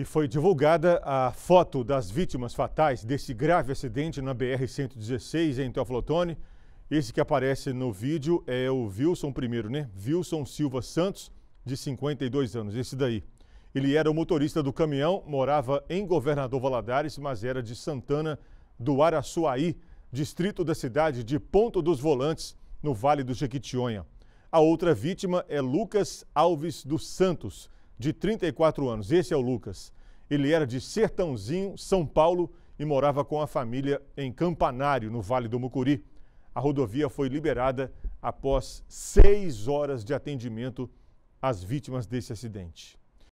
E foi divulgada a foto das vítimas fatais desse grave acidente na BR-116 em Teoflotone. Esse que aparece no vídeo é o Wilson primeiro, né? Wilson Silva Santos, de 52 anos, esse daí. Ele era o motorista do caminhão, morava em Governador Valadares, mas era de Santana do Araçuaí, distrito da cidade de Ponto dos Volantes, no Vale do Jequitinhonha. A outra vítima é Lucas Alves dos Santos, de 34 anos. Esse é o Lucas. Ele era de Sertãozinho, São Paulo, e morava com a família em Campanário, no Vale do Mucuri. A rodovia foi liberada após seis horas de atendimento às vítimas desse acidente.